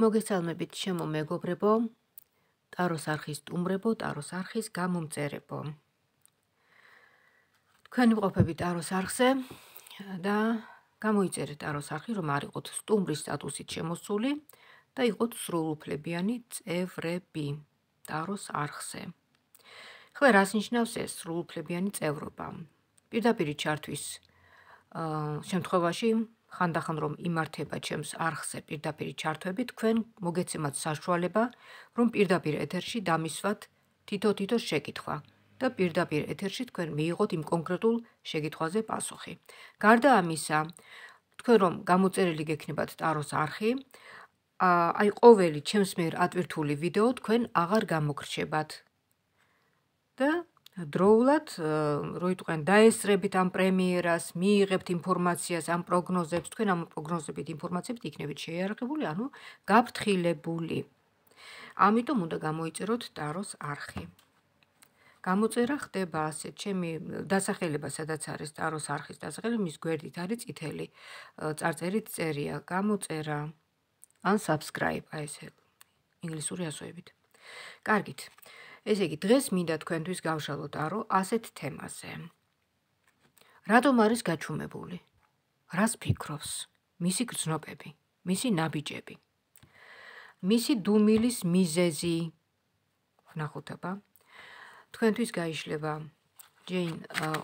მოგესალმებით შემო მეგობრებო ტაროს არხის სტუმრებო ტაროს არხის გამომწერებო თქვენი ყოფები ტაროს არხზე და გამოიწერეთ ტაროს არხი რომ არ იყოთ სტუმრის სტატუსით შემოსული და იყოთ სრულუფლებიანი წევრები ტაროს არხზე ხო რას ნიშნავს ეს სრულუფლებიანი წევრობა პირდაპირ ჩართვის შემთხვევაში ხანდახან რომ იმართება ჩემს არხზე პირდაპირ ჩართვები, თქვენ მოგეცემათ საშუალება, რომ პირდაპირ ეთერში დამისვათ თითო-თითო შეკითხვა და პირდაპირ ეთერში თქვენ მიიღოთ იმ კონკრეტულ შეკითხვაზე პასუხი. გარდა ამისა, თქვენ რომ გამოწერილი გექნებათ ტაროს არხი, აი ყოველი ჩემს მიერ ატვირთული ვიდეო თქვენ აღარ გამოგრჩებათ. და დროულად როი თქვენ დაესწრებით ამ პრემიერას, მიიღებთ ინფორმაციას ამ პროგნოზებს, თქვენ ამ პროგნოზებით ინფორმაციებით იქნებით შეიარაღებული, ანუ გაფრთხილებული. ამიტომ უნდა გამოიწეროთ ტაროს არხი. გამოწერა ხდება ასე, ჩემი დასახელება სადაც არის ტაროს არხის დასახელება, მის გვერდით არის წითელი წარწერით წერია გამოწერა ან subscribe, აი ეს ინგლისური ასოებით. კარგით. აა ესე იგი, დღეს მინდა თქვენთვის გავშალოთ არო ასეთ თემაზე. რატომ არის გაჩუმებული? რას ფიქრობს? მისი გზნობები, მისი ნაბიჯები. მისი დუმილის მიზეზი. ნახოთაბა. თქვენთვის გაიშლება ჯეინ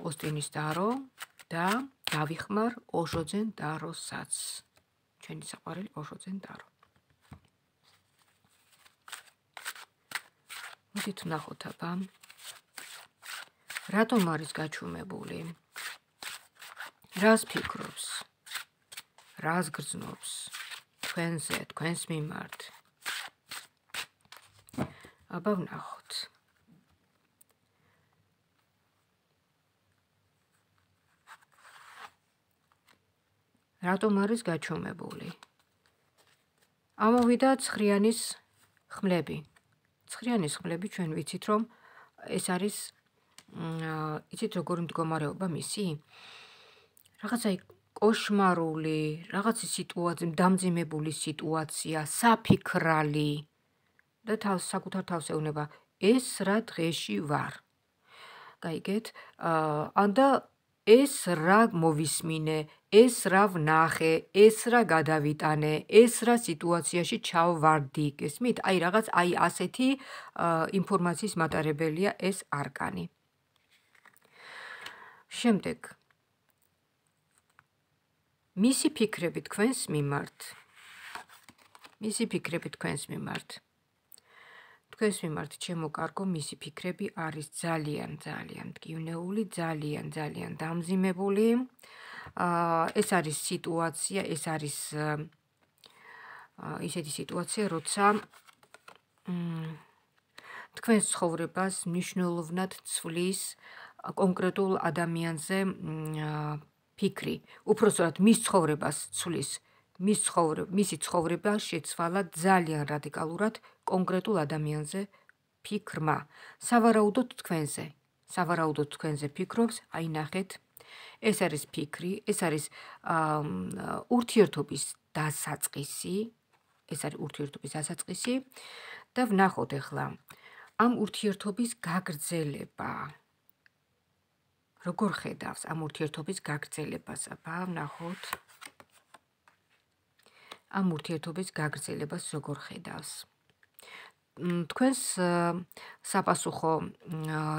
ოსტინის დარო და დავიხმარ ოშოძენ დაროსაც. ჩვენი საყვარელი ოშოძენ დარო. მოდით ნახოთ აბა რატომ არის გაჩუმებული რას ფიქრობს რას გრძნობს თქვენზე თქვენს მიმართ აბა ნახოთ რატომ არის გაჩუმებული ამოვიდა ცხრიანის ხმლები ცხრიანის ხმლები ჩვენ ვიცით რომ ეს არის იცით როგორი მდგომარეობა მისი რაღაცა кошмарული, რაღაცი სიტუაცია, დამძიმებული სიტუაცია, საფიქრალი და თავს საკუთარ თავს ეუბნება, ეს რა დღეში ვარ. გაიგეთ? აა ანდა ეს რა მოვისმინე, ეს რა ვნახე, ეს რა გადავიტანე, ეს რა სიტუაციაში ჩავვარდი, გესმით? აი რაღაც აი ასეთი ინფორმაციის მატარებელია ეს არკანი. შემდეგ მისი ფიქრები თქვენს მიმართ. მისი ფიქრები თქვენს მიმართ. თქვენს მიმართ შემოკარგო მისი ფიქრები არის ძალიან ძალიან მტკივნეული, ძალიან ძალიან დამძიმებული. აა ეს არის სიტუაცია, ეს არის აა ისეთი სიტუაცია, როცა მ თქვენს ცხოვრებას მნიშვნელოვნად ცვლის კონკრეტულ ადამიანზე ფიქრი. უпросторад მის ცხოვრებას ცვლის მის ცხოვრება, მისი ცხოვრება შეცვალა ძალიან რადიკალურად კონკრეტულ ადამიანზე ფიქრმა. სავარაუდოდ თქვენზე. სავარაუდოდ თქვენზე ფიქრობს, აი ნახეთ. ეს არის ფიქრი, ეს არის აა ურთიერთობის დასაწყისი. ეს არის ურთიერთობის დასაწყისი. და ვნახოთ ახლა ამ ურთიერთობის გაგრძელება. როგორ ხედავს ამ ურთიერთობის გაგრძელებას? აბა, ნახოთ. ამ ურთიერთობის გაგრძელებას როგორ ხედავს? თქვენს საპასუხო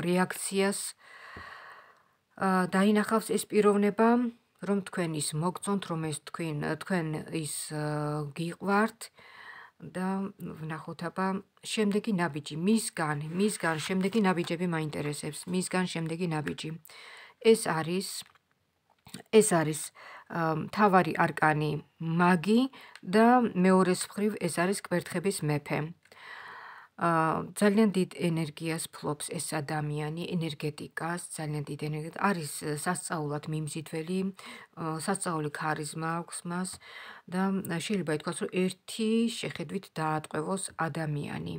რეაქციას დაინახავს ეს პიროვნება, რომ თქვენ ის მოგწონთ, რომ ეს თქვენ თქვენ ის გიყვართ და ნახოთ აბა შემდეგი ნაბიჯი მისგან, მისგან შემდეგი ნაბიჯები მაინტერესებს, მისგან შემდეგი ნაბიჯი. ეს არის ეს არის თავარი არკანი მაგი და მეორე მხრივ ეს არის კვერთხების მეფე. ა ძალიან დიდ ენერგიას ფლობს ეს ადამიანი, ენერგეტიკას ძალიან დიდ ენერგიას. არის სასწაულად მიმზიდველი, სასწაული ქარიზმა აქვს მას და შეიძლება ითქვას, რომ ერთი შეხედვით დაატყვევოს ადამიანი.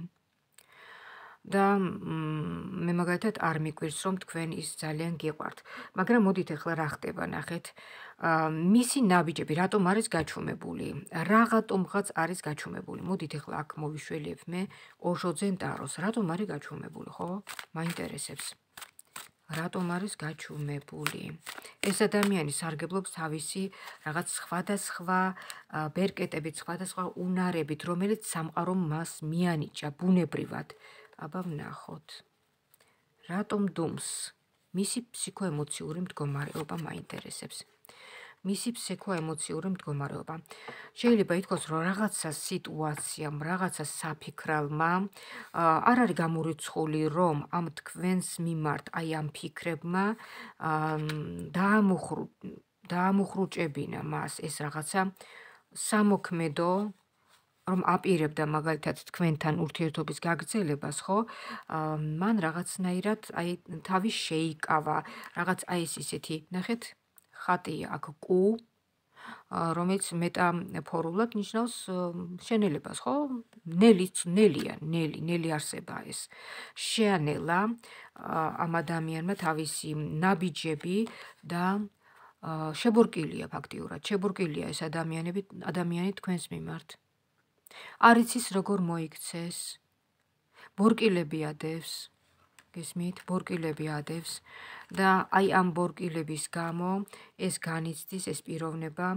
და მე მაგალითად არ მიყვირს რომ თქვენ ის ძალიან გიყვართ. მაგრამ მოდით ახლა რა ხდება, ნახეთ. აა მისი ნაბიჯები რატომ არის გაჩუმებული? რაღაცომღაც არის გაჩუმებული. მოდით ახლა აქ მოვიშველიებ მე ოშოძენ ტაროს. რატომ არის გაჩუმებული, ხო? მაინტერესებს. რატომ არის გაჩუმებული? ეს ადამიანი სარგებლობს თავისი რაღაც სხვადასხვა ბერკეტებით, სხვადასხვა უნარებით, რომელიც სამყარო მას მიანიჭა ბუნებრივად. აბა ვნახოთ რატომ დუმს მისი ფსიქოემოციური მდგომარეობა მაინტერესებს მისი ფსიქოემოციური მდგომარეობა შეიძლება ითქვას რომ რაღაცა სიტუაცია რაღაცა საფიქრალმა არ არის გამურიცხული რომ ამ თქვენს მიმართ აი ამ ფიქრებმა დაამუხრუ დაამუხრუჭებინა მას ეს რაღაცა სამოქმედო რომ აპირებდა მაგალითად თქვენთან ურთიერთობის გაგრძელებას, ხო? მან რაღაცნაირად აი თავი შეიკავა, რაღაც აი ეს ისეთი, ნახეთ, ხატი აქ კუ რომელიც მეტაფორულად ნიშნავს შენელებას, ხო? ნელიც ნელია, ნელი, ნელი არსება ეს. შეანელა ამ ადამიანმა თავისი ნაბიჯები და შებურკილია ფაქტიურად. შებურკილია ეს ადამიანები, ადამიანი თქვენს მიმართ. არ იცის როგორ მოიქცეს. ბორკილები ადევს. გესმით? ბორკილები ადევს. და აი ამ ბორკილების გამო ეს განიცდის ეს პიროვნება.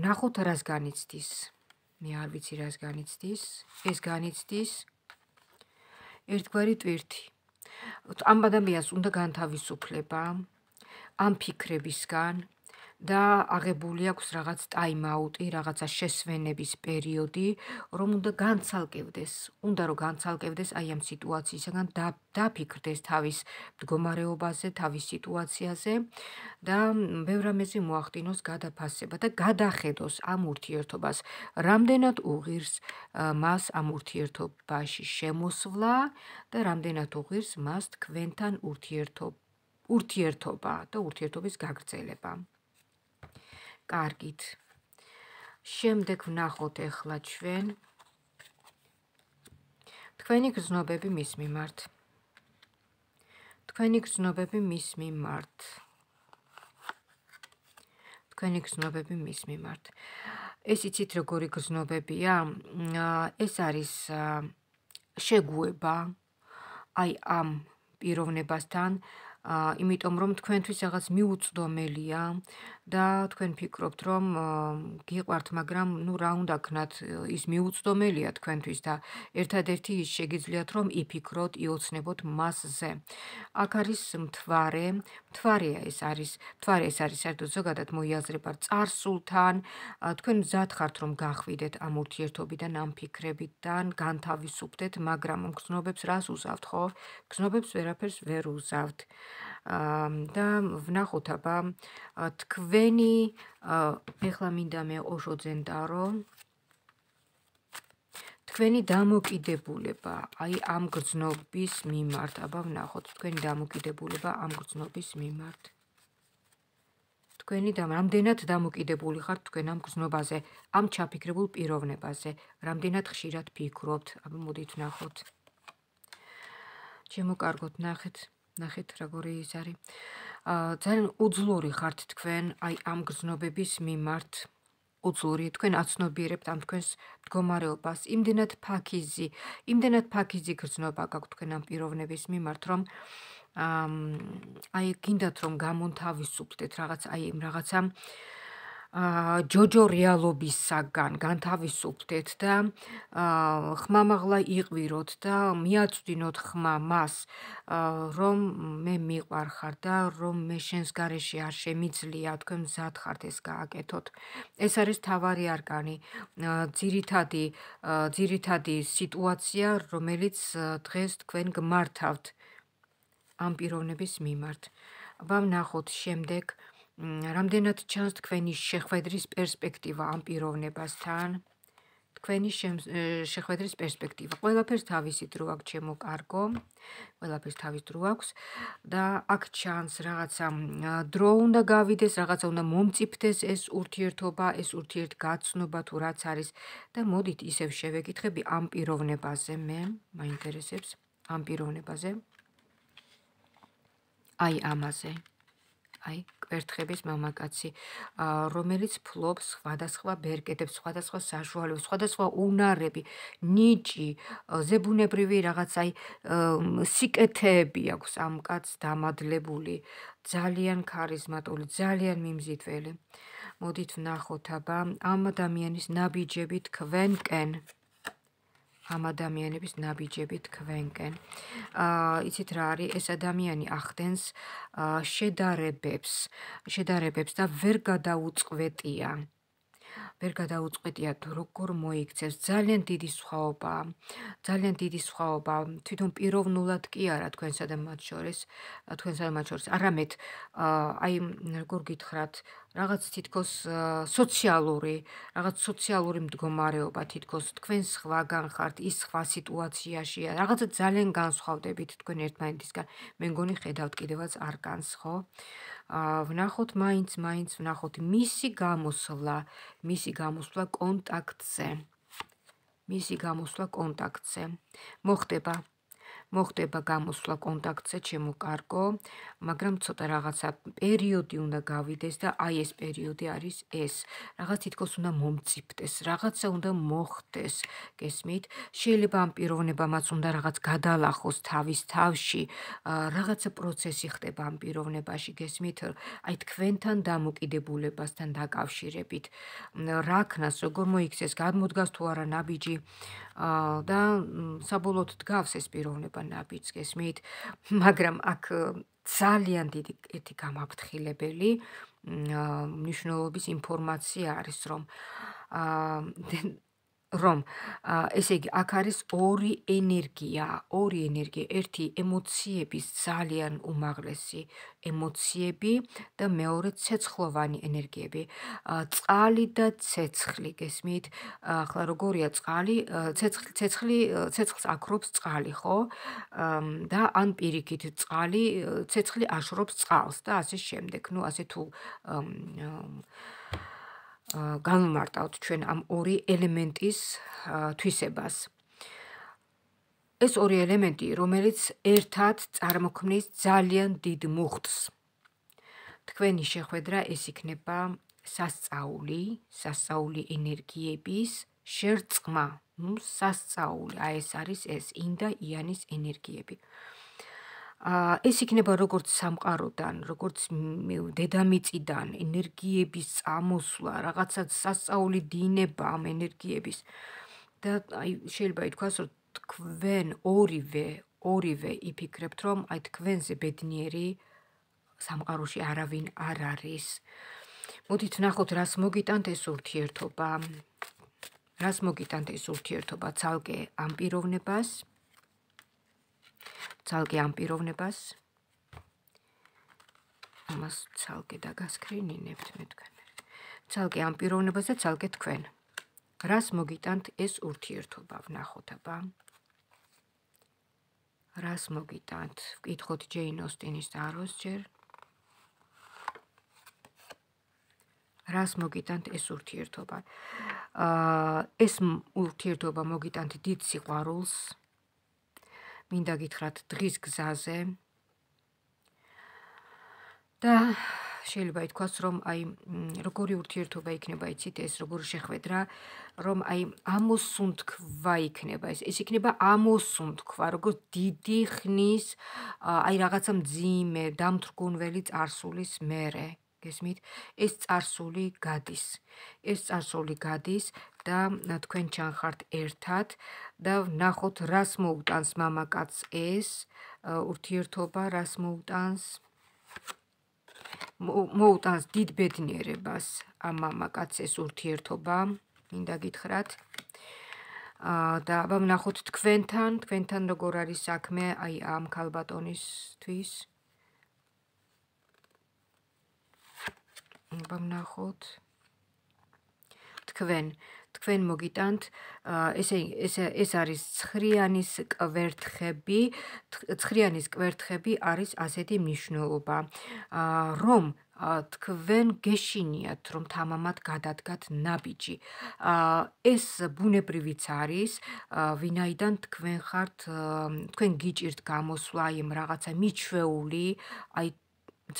ვნახოთ რას განიცდის. მე არ ვიცი რას განიცდის. ეს განიცდის ერთგვარი ტვირთი. ამ ადამიანს უნდა განთავისუფლება ამ ფიქრებისგან, და აღებული აქვს რაღაც ტაიმაუტი, რაღაცა შესვენების პერიოდი, რომ უნდა განცალკევდეს, უნდა რომ განცალკევდეს აი ამ სიტუაციისგან და დაფიქრდეს თავის მდგომარეობაზე, თავის სიტუაციაზე და ბევრამეზე მოახდინოს გადაფასება და გადახედოს ამ ურთიერთობას, რამდენად უღირს მას ამ ურთიერთობაში შემოსვლა და რამდენად უღირს მას თქვენთან ურთიერთობა ურთიერთობა და ურთიერთობის გაგრძელება კარგით. შემდეგ ვნახოთ ახლა ჩვენ თქვენი გზნობები მის მიმართ. თქვენი გზნობები მის მიმართ. თქვენი გზნობები მის მიმართ. ეს იცით როგორი გზნობებია? ეს არის შეგუება აი ამ პიროვნებასთან, ა იმიტომ რომ თქვენთვის რაღაც მიუწვდომელია და თქვენ ფიქრობთ რომ გიყვართ მაგრამ ნუ რა უნდა ქნათ ის მიუწვდომელია თქვენთვის და ერთადერთი ის შეგიძლიათ რომ იფიქროთ იოცნებოთ მასზე აქ არის მთვარე მთვარეა ეს არის მთვარე ეს არის საერთოდ ზოგადად მოიაზრება царსულთან თქვენ მზად ხართ რომ გახვიდეთ ამ ურთიერთობიდან ამ ფიქრებიდან განთავისუფდეთ მაგრამ მგზნობებს რას უზავთ ხო მგზნობებს ვერაფერს ვერ უზავთ Yeah. და ვნახოთ აბა თქვენი ეხლა მინდა მე ოშოძენტარო თქვენი დამოკიდებულება აი ამ გზნობის მიმართ აბა ვნახოთ თქვენი დამოკიდებულება ამ გზნობის მიმართ თქვენი და რამდენად დამოკიდებული ხართ თქვენ ამ გზნობაზე ამ ჩაფიქრებულ პიროვნებაზე რამდენად ხშირად ფიქრობთ აბა მოდით ნახოთ ჩემო კარგოთ ნახეთ ნახეთ როგორი ის არის. აა ძალიან უძლური ხართ თქვენ, აი ამ გზნობების მიმართ უძლური თქვენ აცნობიერებთ ამ თქვენს მდგომარეობას. იმდენად ფაქიზი, იმდენად ფაქიზი გზნობა გაქვთ თქვენ ამ პიროვნების მიმართ, რომ აა აი გინდათ რომ გამონთავისუფლდეთ რაღაც აი იმ რაღაცამ ჯოჯო რეალობისგან განთავისუფლდეთ და ხმამაღლა იყვიროთ და მიაწვდინოთ ხმა მას რომ მე მიყარხარ და რომ მე შენს გარეშე არ შემიძლია თქვენ მზად ხართ ეს გააკეთოთ ეს არის თავარი არგანი ძირითადი ძირითადი სიტუაცია რომელიც დღეს თქვენ გმართავთ ამ პიროვნების მიმართ ვამნახოთ შემდეგ რამდენად ჩანს თქვენი შეხვედრის პერსპექტივა ამ პიროვნებასთან? თქვენი შეხვედრის პერსპექტივა. ყველაფერს თავისი დრო აქვს ჩემო კარგო. ყველაფერს თავის დრო აქვს და აქ ჩანს რაღაცა დრო უნდა გავიდეს, რაღაცა უნდა მომწიფდეს ეს ურთიერთობა, ეს ურთიერთგაცნობა თუ რაც არის და მოდით ისევ შევეკითხები ამ პიროვნებაზე მე, მაინტერესებს ამ პიროვნებაზე. აი ამაზე. აი ამაზე. აი კვერთხების მამაკაცი რომელიც ფლობს სხვადასხვა ბერკეტებს სხვადასხვა საშუალებებს სხვადასხვა უნარები ნიჭი ზებუნებრივი რაღაც აი სიკეთეები აქვს ამ კაც დამადლებული ძალიან ქარიზმატული ძალიან მიმზიდველი მოდით ნახოთ აბა ამ ადამიანის ნაბიჯები თქვენკენ ამ ადამიანების ნაბიჯები თქვენკენ. აა, იცით რა არის? ეს ადამიანი ახდენს შედარებებს, შედარებებს და ვერ გადაუწყვეტია. ვერ გადაუწყვეტია თუ როგორ მოიქცეს. ძალიან დიდი სხვაობა, ძალიან დიდი სხვაობა. თვითონ პიროვნულად კი არა თქვენსა და მათ შორის, თქვენსა და მათ შორის. არამედ აა, აი როგორ გითხრათ, რაღაც თითქოს სოციალური, რაღაც სოციალური მდგომარეობა თითქოს თქვენ სხვაგან ხართ, ის სხვა სიტუაციაშია. რაღაცა ძალიან განსხვავდებით თქვენ ერთმანეთისგან. მე მგონი ხედავთ კიდევაც არ განს, ხო? აა ვნახოთ მაინც, მაინც ვნახოთ მისი გამოსვლა, მისი გამოსვლა კონტაქტზე. მისი გამოსვლა კონტაქტზე. მოხდება მოხდება გამოსვლა კონტაქტზე ჩემო კარგო, მაგრამ ცოტა რაღაცა პერიოდი უნდა გავიდეს და აი ეს პერიოდი არის ეს. რაღაც თითქოს უნდა მომწიფდეს, რაღაცა უნდა მოხდეს. გესმით? შეიძლება ამ პიროვნებამაც უნდა რაღაც გადალახოს თავის თავში. რაღაცა პროცესი ხდება ამ პიროვნებაში, გესმით? აი თქვენთან დამოკიდებულებასთან დაკავშირებით. რა ქნას, როგორ მოიქცეს, გამოდგას თუ არა ნაბიჯი? და საბოლოოდ დგავს ეს პიროვნება. ნაბიჯს გესმით, მაგრამ აქ ძალიან დიდი ერთი გამაფრთხილებელი მნიშვნელობის ინფორმაცია არის, რომ აა რომ ესე იგი აქ არის ორი ენერგია, ორი ენერგია, ერთი ემოციების ძალიან უმაღლესი ემოციები და მეორე ცეცხლოვანი ენერგიები. წყალი და ცეცხლი გესმით? ახლა როგორია წყალი? ცეცხლი, ცეცხლი, ცეცხლს აკრობს წყალი, ხო? და ან პირიქით წყალი, ცეცხლი აშრობს წყალს და ასე შემდეგ. ну, ასე თუ განმარტავთ ჩვენ ამ ორი ელემენტის თვისებას. ეს ორი ელემენტი, რომელიც ერთად წარმოქმნის ძალიან დიდ მუხტს. თქვენი შეხვედრა ეს იქნება სასწაული, სასწაული ენერგიების შერწყმა, ნუ სასწაული, აი ეს არის ეს ინდა იანის ენერგიები. აა ეს იქნება როგორც სამყაროდან, როგორც დედამიწიდან ენერგიების წამოსვლა, რაღაცა სასწაული დინება ამ ენერგიების. და აი შეიძლება ითქვას, რომ თქვენ ორივე, ორივე იფიქრებთ, რომ აი თქვენზე ბედნიერი სამყაროში არავინ არ არის. მოდით ნახოთ, რას მოგიტანთ ეს ურთიერთობა. რას მოგიტანთ ეს ურთიერთობა ცალკე ამ პიროვნებას? ძალკე ამპიროვნებას ამას ძალკე დაგასკრინინებთ მე თქვენ ძალკე ამპიროვნებას და ძალკე თქვენ რას მოგიტანთ ეს ურთიერთობა ვნახოთ აბა რას მოგიტანთ ვკითხოთ ჯეინ ოსტინის დაროს ჯერ რას მოგიტანთ ეს ურთიერთობა აა ეს ურთიერთობა მოგიტანთ დიდ სიყვარულს მინდა გითხრათ დღის გზაზე. და შეიძლება ითქვას, რომ აი როგორი ურთიერთობა იქნება, იცით ეს როგორი შეხვედრა, რომ აი ამოსუნთქვა იქნება ეს. ეს იქნება ამოსუნთქვა, როგორ დიდი ხნის აი რაღაცა მძიმე, დამთრგუნველი წარსულის მერე. გესმით? ეს царსული გადის. ეს царსული გადის და თქვენ ჩანხართ ერთად და ნახოთ რას მოუტანს მამაკაც ეს ურთიერთობა რას მოუტანს მოუტანს დიდ ბედნიერებას ამ მამაკაც ეს ურთიერთობა მინდა გითხრათ ა და აბა ნახოთ თქვენთან თქვენთან როგორ არის საქმე აი ამ ქალბატონისთვის ვამნახოთ თქვენ თქვენ მოგიტანთ ესე ეს ეს არის ცხრიანის კვერთხები ცხრიანის კვერთხები არის ასეთი მნიშვნელობა რომ თქვენ გეშინიათ რომ თამამად გადადგათ ნაბიჯი ეს ბუნებრივიც არის ვინაიდან თქვენ ხართ თქვენ გიჭირთ გამოსვლა იმ რაღაცა მიჩვეული აი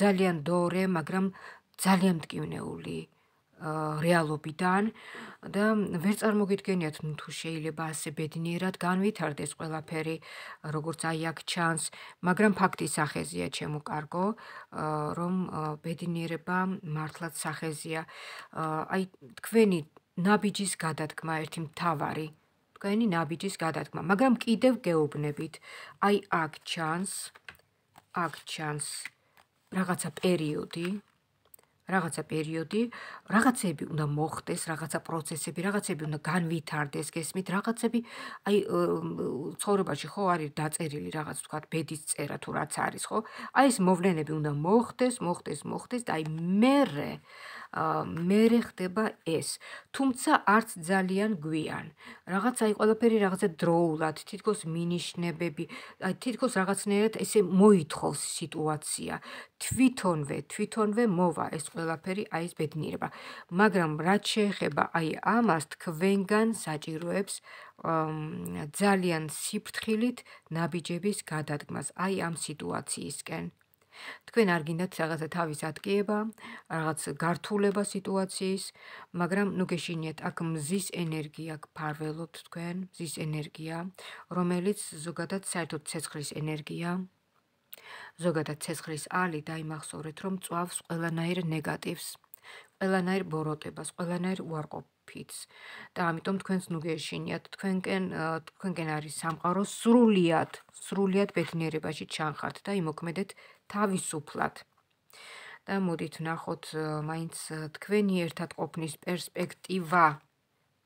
ძალიან დორე მაგრამ ძალიან მткиვნეული რეალობიდან და ვერ წარმოგიდგენიათ ნუ თუ შეიძლება ასე ბედნიერად განვითარდეს ყველაფერი როგორც აი აქ ჩანს მაგრამ ფაქტი სახეზია ჩემო კარგო რომ ბედნიერება მართლაც სახეზია აი თქვენი ნაბიჯის გადადგმა ერთი მთავარი თქვენი ნაბიჯის გადადგმა მაგრამ კიდევ გეუბნებით აი აქ ჩანს აქ ჩანს რაღაცა პერიოდი რაღაცა პერიოდი, რაღაცები უნდა მოხდეს, რაღაცა პროცესები, რაღაცები უნდა განვითარდეს, გესმით? რაღაცები აი ცხოვრებაში ხო არის დაწერილი რაღაც თქვა ბედის წერა თუ რაც არის, ხო? აი ეს მოვლენები უნდა მოხდეს, მოხდეს, მოხდეს და აი მერე მერე ხდება ეს. თუმცა არც ძალიან გვიან. რაღაც აი ყველაფერი რაღაცა დროულად, თითქოს მინიშნებები, აი თითქოს რაღაცნაირად ესე მოითხოვს სიტუაცია. თვითონვე, თვითონვე მოვა ეს ყველაფერი აი ეს ბედნიერება. მაგრამ რაც შეეხება აი ამას თქვენგან საჭიროებს ძალიან სიფრთხილით ნაბიჯების გადადგმას აი ამ სიტუაციისკენ. თქვენ არ გინდათ რაღაცა თავის ატკიება, რაღაც გართულება სიტუაციის, მაგრამ ნუ გეშინიათ აქ მზის ენერგია გფარველოთ თქვენ, მზის ენერგია, რომელიც ზოგადად საერთოდ ცეცხლის ენერგია. ზოგადად ცეცხლის ალი დაიმახსოვრეთ, რომ წვავს ყველანაირ ნეგატივს, ყველანაირ ბოროტებას, ყველანაირ უარყოფითს. და ამიტომ თქვენს ნუ გეშინიათ თქვენკენ თქვენკენ არის სამყარო სრულიად, სრულიად ბედნიერებაში ჩანხართ და იმოქმედეთ თავისუფლად. და მოდით ნახოთ მაინც თქვენი ერთად ყოფნის პერსპექტივა.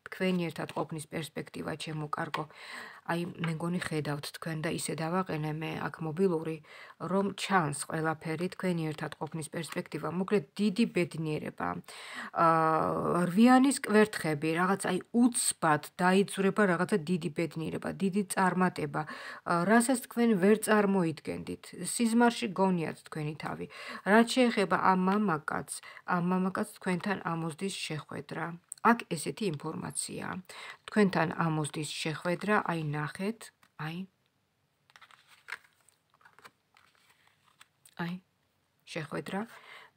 თქვენი ერთად ყოფნის პერსპექტივა ჩემო კარგო. აი მე გონი ხედავთ თქვენ და ისე დავაყენე მე აქ მობილური რომ ჩანს ყველაფერი თქვენი ერთად ყოფნის პერსპექტივა მოკლედ დიდი ბედნიერება აა რვიანის კვერთხები რაღაც აი უცბად დაიწურება რაღაცა დიდი ბედნიერება დიდი წარმატება რასაც თქვენ ვერ წარმოიდგენდით სიზმარში გონიათ თქვენი თავი რაც შეეხება ამ მამაკაც ამ მამაკაც თქვენთან ამოსდის შეხვედრა აქ ესეთი ინფორმაციაა. თქვენთან ამოსდის შეხვედრა, აი ნახეთ, აი. აი შეხვედრა.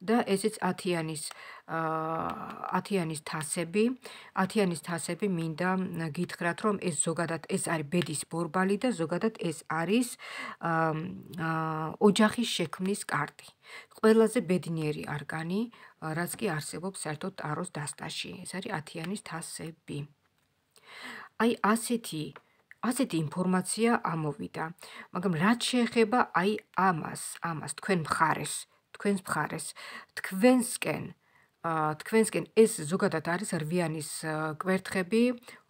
და ესეც 10-იანის 10-იანის თასები, 10-იანის თასები მინდა გითხრათ, რომ ეს ზოგადად ეს არის ბედის ბორბალი და ზოგადად ეს არის ოჯახის შექმნის კარტი. ყველაზე ბედნიერი არგანი, რაც კი არსებობს საერთოდ აროს დასტაში. ეს არის 10-იანის თასები. აი ასეთი ასეთი ინფორმაცია ამოვიდა, მაგრამ რაც შეეხება აი ამას, ამას თქვენ მხარეს თქვენს მხარეს თქვენსკენ ა თქვენსკენ ეს ზოგადად არის რვიანის კვერთხები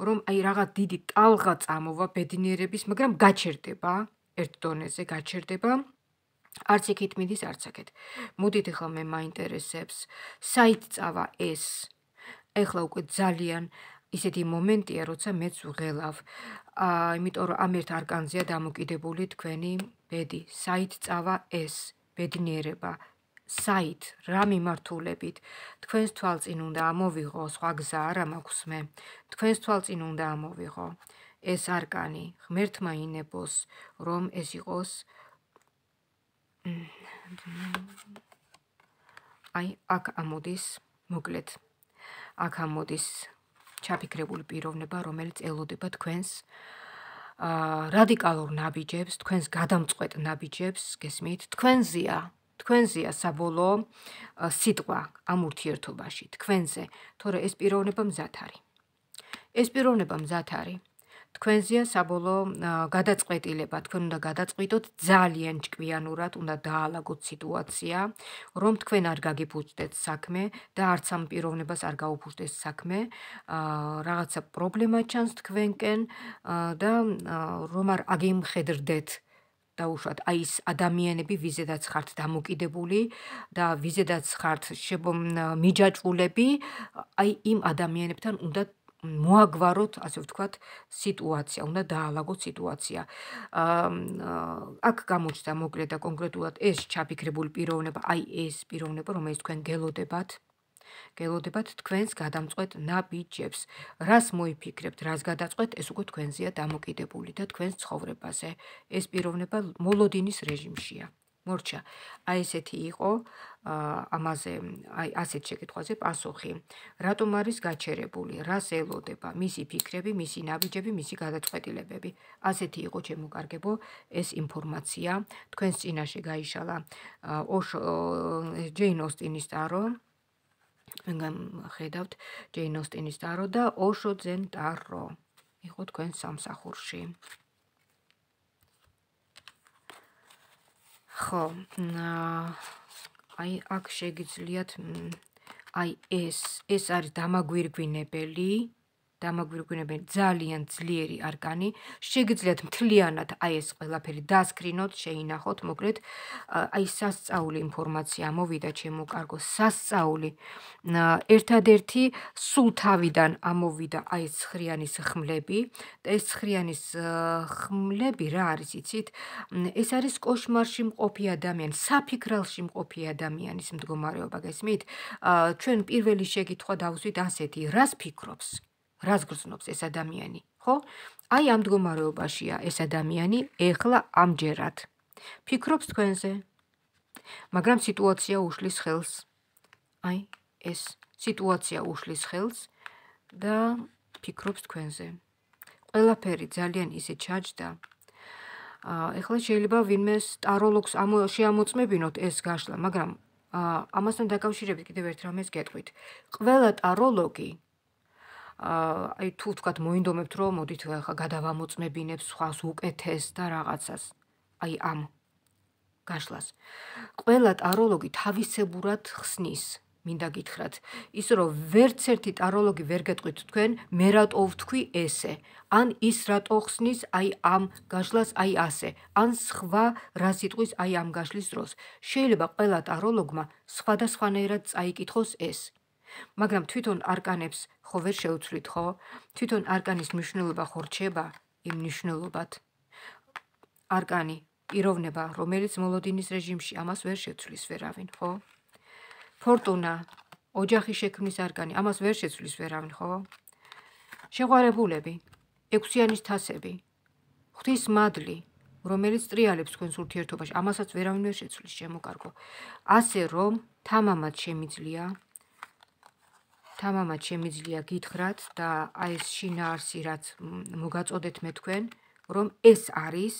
რომ აი რაღაც დიდი ტალღა წამოვა ბედნიერების მაგრამ გაჩერდება ერთ დონეზე გაჩერდება არც იქით მიდის არც აქეთ მოდით ახლა მე მაინტერესებს საით წავა ეს ახლა უკვე ძალიან ისეთი მომენტია როცა მეც ვღელავ ა იმიტომ რომ ამ ერთ არკანზია დამოკიდებული თქვენი ბედი საით წავა ეს ბედნიერება საით, რა მიმართულებით, თქვენს თვალწინ უნდა ამოვიღო, სხვა გზა არა მაქვს მე. თქვენს თვალწინ უნდა ამოვიღო ეს არკანი, ღმერთმა ინებოს, რომ ეს იყოს აი, აქ ამოდის, მოკლედ. აქ ამოდის ჩაფიქრებული პიროვნება, რომელიც ელოდება თქვენს აა რადიკალურ ნაბიჯებს, თქვენს გადამწყვეტ ნაბიჯებს, გესმით? თქვენზეა. თქვენზეა საბოლო სიტყვა ამ ურთიერთობაში თქვენზე თორე ეს პიროვნება მზად არის ეს პიროვნება მზად არის თქვენზეა საბოლო გადაწყვეტილება თქვენ უნდა გადაწყვიტოთ ძალიან ჭკვიანურად უნდა დაალაგოთ სიტუაცია რომ თქვენ არ გაგიფუჭდეთ საქმე და არც ამ პიროვნებას არ გაუფუჭდეს საქმე რაღაცა პრობლემა ჩანს თქვენკენ და რომ არ აგიმხედრდეთ დაუშვათ აი ეს ადამიანები ვიზედაც ხართ დამოკიდებული და ვიზედაც ხართ მიჯაჭულები აი იმ ადამიანებთან უნდა მოაგვაროთ ასე ვთქვათ სიტუაცია უნდა დაალაგოთ სიტუაცია აქ გამოჩნდა მოკლედ და კონკრეტულად ეს ჩაფიქრებული პიროვნება აი ეს პიროვნება რომელიც თქვენ გელოდებათ გელოდებათ თქვენს გადამწყვეტ ნაბიჯებს. რას მოიფიქრებთ, რას გადაწყვეტ, ეს უკვე თქვენზეა დამოკიდებული და თქვენს ცხოვრებაზე. ეს პიროვნება მოლოდინის რეჟიმშია. მორჩა, აი ესეთი იყო ამაზე, აი ასეთ შეკითხვაზე პასუხი. რატომ არის გაჩერებული? რას ელოდება? მისი ფიქრები, მისი ნაბიჯები, მისი გადაწყვეტილებები. ასეთი იყო ჩემო კარგებო ეს ინფორმაცია. თქვენს წინაშე გაიშალა ოშ ჯეინ ოსტინის არო მე გამხედავთ ჯეინ ოსტინის ტარო და ოშო ძენ ტარო იყო თქვენ სამსახურში ხო აი აქ შეგიძლიათ აი ეს ეს არის დამაგვირგვინებელი დამაგვირგვინებენ ძალიან ძლიერი არგანი. შეგიძლიათ მთლიანად აი ეს ყველაფერი დასკრინოთ, შეინახოთ, მოკლედ აი სასწაული ინფორმაცია მოვიდა ჩემო კარგო სასწაული. ერთადერთი სულთავიდან ამოვიდა აი ცხრიანის ხმლები. ეს ცხრიანის ხმლები რა არის იცით? ეს არის кошмарში მყოფი ადამიანის, საფიქრალში მყოფი ადამიანის მდგომარეობა გესმით? ჩვენ პირველი შეკითხვა დავსვით ასეთი: რას ფიქრობს? რას გრძნობს ეს ადამიანი, ხო? აი ამ მდგომარეობაშია ეს ადამიანი ეხლა ამჯერად. ფიქრობს თქვენზე. მაგრამ სიტუაცია უშლის ხელს. აი ეს სიტუაცია უშლის ხელს და ფიქრობს თქვენზე. ყველაფერი ძალიან ისე ჩაჯდა. აა ეხლა შეიძლება ვინმე სტაროლოგს შეამოწმებინოთ ეს გაშლა, მაგრამ აა ამასთან დაკავშირებით კიდევ ერთ რამეს გეტყვით. ყველა ტაროლოგი აი თუ თქვა მოინდომებთ რომ მოდით ახლა გადავამოწმებინებ სხვას უკეთეს და რაღაცას აი ამ გაშლას ყველა ტაროლოგი თავისებურად ხსნის მინდა გითხრათ ის რომ ვერც ერთი ტაროლოგი ვერ გეტყვით თქვენ მე რატო ვთქვი ესე ან ის რატო ხსნის აი ამ გაშლას აი ასე ან სხვა რა სიტყვის აი ამ გაშლის დროს შეიძლება ყველა ტაროლოგმა სხვადასხვანაირად წაიკითხოს ეს მაგრამ თვითონ არკანებს ხო ვერ შეუცვლით ხო? თვითონ არკანის მნიშვნელობა ხო რჩება იმ მნიშვნელობად? არკანი პიროვნება, რომელიც მოლოდინის რეჟიმში ამას ვერ შეცვლის ვერავინ, ხო? ფორტუნა, ოჯახის შექმნის არკანი, ამას ვერ შეცვლის ვერავინ, ხო? შეყარებულები, ექვსიანის თასები, ღვთის მადლი, რომელიც ტრიალებს თქვენს ურთიერთობაში, ამასაც ვერავინ ვერ შეცვლის, შემოკარგო. ასე რომ, თამამად შემიძლია თამამად შემიძლია გითხრათ და აი ეს შინაარსი რაც მოგაწოდეთ მე თქვენ, რომ ეს არის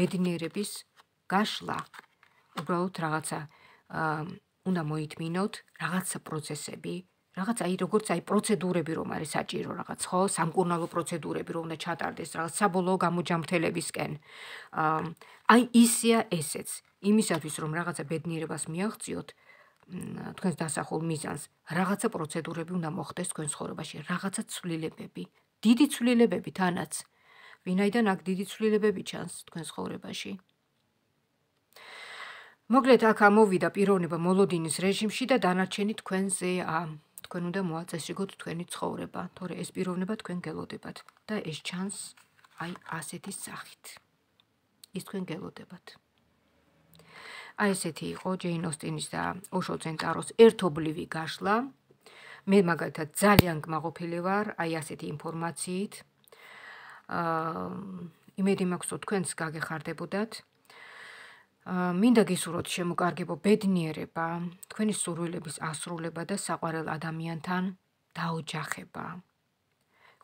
ბედნიერების გაშლა. უბრალოდ რაღაცა უნდა მოითმინოთ, რაღაცა პროცესები, რაღაც აი როგორც აი პროცედურები რომ არის საჭირო რაღაც, ხო, სამკურნალო პროცედურები რომ უნდა ჩატარდეს რაღაც საბოლოო გამოჯამრთელებისკენ. აი ისია ესეც, იმისათვის რომ რაღაცა ბედნიერებას მიაღწიოთ, თქვენს დასახულ მიზანს, რაღაცა პროცედურები უნდა მოხდეს თქვენს ხორებაში, რაღაცა ცვლილებები, დიდი ცვლილებები თანაც. ვინაიდან აქ დიდი ცვლილებები ჩანს თქვენს ხორებაში? მოგლეთ აქ ამოვიდა პიროვნება მოლოდინის რეჟიმში და დანარჩენი თქვენზე ამ თქვენ უნდა მოაწესრიგოთ თქვენი ცხოვრება, თორე ეს პიროვნება თქვენ გელოდებათ და ეს ჩანს აი ასეთი სახით. ის თქვენ გელოდებათ. აი ესეთი იყო ჯეინ ოსტინის და ოშო ცენტაროს ერთობლივი გაშლა. მე მაგალითად ძალიან გმაღოფილი ვარ აი ასეთი ინფორმაციით. აა იმედი მაქვს, რომ თქვენს გაგეხარდებოდათ. აა მინდა გისურვოთ შემოკარგებო ბედნიერება, თქვენი სურვილების ასრულება და საყვარელ ადამიანთან დაოჯახება.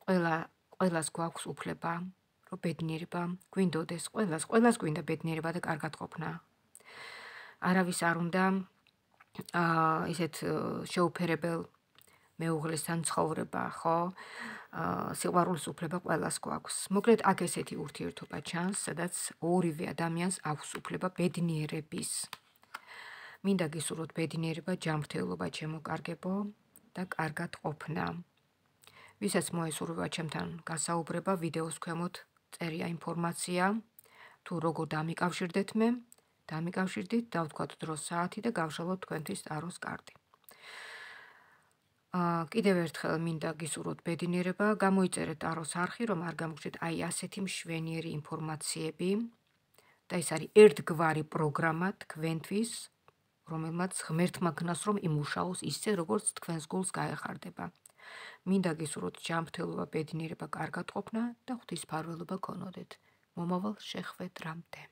ყველა ყველას გვაქვს უფლება, რომ ბედნიერება გვინდოდეს, ყველას, ყველას გვინდა ბედნიერება და კარგად ყოფნა. არავის არ უნდა აა ისეთ შეუფერებელ მეუღლესთან ცხოვრება, ხო? აა სიყვარულის უფლება ყველას გვაქვს. მოკლედ აქ ესეთი ურთიერთობა ჩანს, სადაც ორივე ადამიანს აქვს უფლება ბედნიერების. მინდა გისურვოთ ბედნიერება, ჯანმრთელობა, ჩემოკარგებო და კარგად ყოფნა. ვისაც მოესურვა ჩემთან გასაუბრება, ვიდეოს ქვემოთ წერია ინფორმაცია თუ როგორ დამიკავშირდეთ მე. დამიკავშირდით, დავთქვათ დროს საათი და გავშალოთ თქვენთვის აროს კარტი. აა კიდევ ერთხელ მინდა გისურვოთ ბედინიერება, გამოიწერეთ აროს არხი, რომ არ გამოგჭირდეთ აი ასეთი მშვენიერი ინფორმაციები. და ეს არის ერთგვარი პროგრამა თქვენთვის, რომელმაც ღმერთმა გნას რომ იმუშაოს ისე, როგორც თქვენს გულს გაეხარდება. მინდა გისურვოთ ჯანმრთელობა, ბედნიერება, კარგად ყოფნა და ღვთისმფარველობა გქონოდეთ. მომავალ შეხვედრამდე.